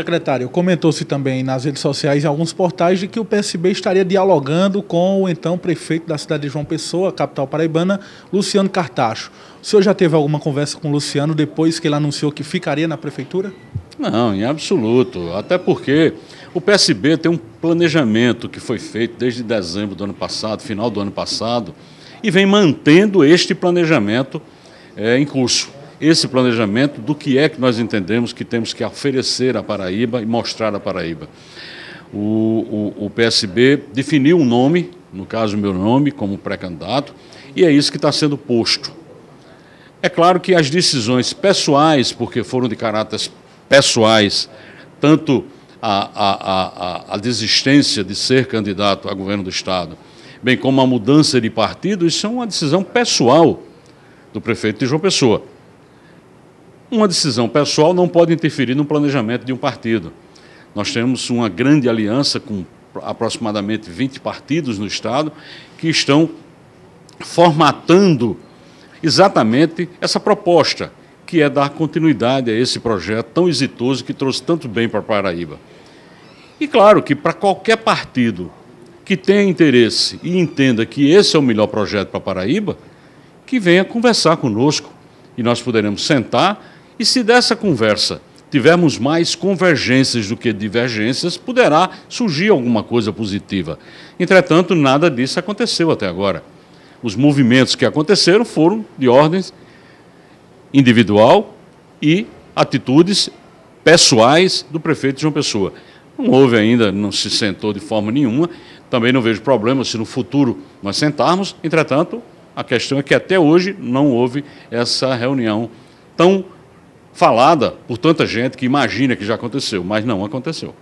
Secretário, comentou-se também nas redes sociais em alguns portais de que o PSB estaria dialogando com o então prefeito da cidade de João Pessoa, capital paraibana, Luciano Cartacho. O senhor já teve alguma conversa com o Luciano depois que ele anunciou que ficaria na prefeitura? Não, em absoluto. Até porque o PSB tem um planejamento que foi feito desde dezembro do ano passado, final do ano passado, e vem mantendo este planejamento é, em curso esse planejamento do que é que nós entendemos que temos que oferecer à Paraíba e mostrar à Paraíba. O, o, o PSB definiu um nome, no caso meu nome, como pré-candidato, e é isso que está sendo posto. É claro que as decisões pessoais, porque foram de caráter pessoais, tanto a, a, a, a desistência de ser candidato a governo do Estado, bem como a mudança de partido, isso é uma decisão pessoal do prefeito de João Pessoa. Uma decisão pessoal não pode interferir no planejamento de um partido. Nós temos uma grande aliança com aproximadamente 20 partidos no Estado que estão formatando exatamente essa proposta, que é dar continuidade a esse projeto tão exitoso que trouxe tanto bem para Paraíba. E claro que para qualquer partido que tenha interesse e entenda que esse é o melhor projeto para Paraíba, que venha conversar conosco e nós poderemos sentar e se dessa conversa tivermos mais convergências do que divergências, poderá surgir alguma coisa positiva. Entretanto, nada disso aconteceu até agora. Os movimentos que aconteceram foram de ordens individual e atitudes pessoais do prefeito João Pessoa. Não houve ainda, não se sentou de forma nenhuma. Também não vejo problema se no futuro nós sentarmos. Entretanto, a questão é que até hoje não houve essa reunião tão falada por tanta gente que imagina que já aconteceu, mas não aconteceu.